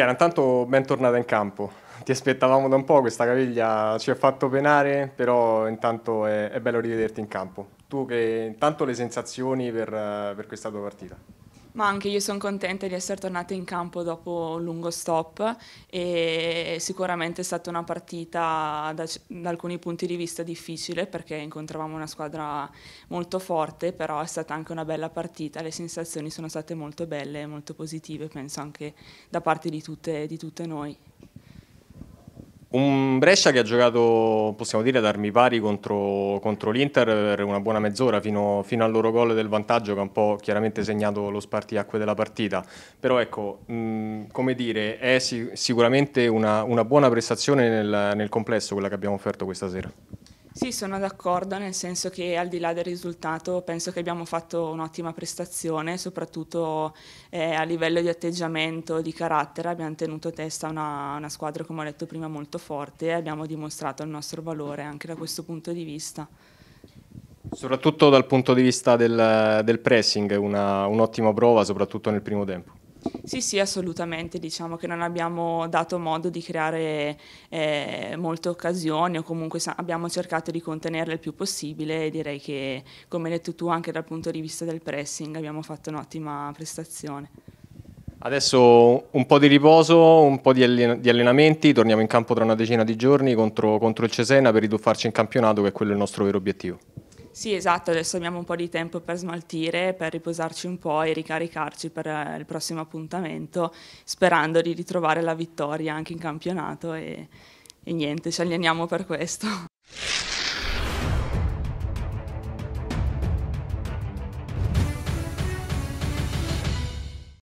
Chiara, intanto bentornata in campo. Ti aspettavamo da un po', questa caviglia ci ha fatto penare, però intanto è, è bello rivederti in campo. Tu che intanto le sensazioni per, per questa tua partita? Ma anche io sono contenta di essere tornata in campo dopo un lungo stop e sicuramente è stata una partita da, da, alcuni punti di vista difficile perché incontravamo una squadra molto forte, però è stata anche una bella partita, le sensazioni sono state molto belle, molto positive, penso anche da parte di tutte, di tutte noi. Un Brescia che ha giocato, possiamo dire, ad armi pari contro, contro l'Inter per una buona mezz'ora fino, fino, al loro gol del vantaggio che ha un po' chiaramente segnato lo spartiacque della partita. Però ecco, mh, come dire, è sic- sicuramente una, una, buona prestazione nel, nel complesso quella che abbiamo offerto questa sera. Sì, sono d'accordo, nel senso che al di là del risultato penso che abbiamo fatto un'ottima prestazione, soprattutto eh, a livello di atteggiamento, di carattere, abbiamo tenuto testa a una, una, squadra, come ho detto prima, molto forte e abbiamo dimostrato il nostro valore anche da questo punto di vista. Soprattutto dal punto di vista del, del pressing, un'ottima prova, soprattutto nel primo tempo. Sì, sì, assolutamente, diciamo che non abbiamo dato modo di creare eh, molte occasioni o comunque abbiamo cercato di contenerle il più possibile direi che, come hai detto tu, anche dal punto di vista del pressing abbiamo fatto un'ottima prestazione. Adesso un po' di riposo, un po' di, allen di allenamenti, torniamo in campo tra una decina di giorni contro, contro il Cesena per riduffarci in campionato che è quello il nostro vero obiettivo. Sì, esatto, adesso abbiamo un po' di tempo per smaltire, per riposarci un po' e ricaricarci per eh, il prossimo appuntamento, sperando di ritrovare la vittoria anche in campionato e, e niente, ci alleniamo per questo.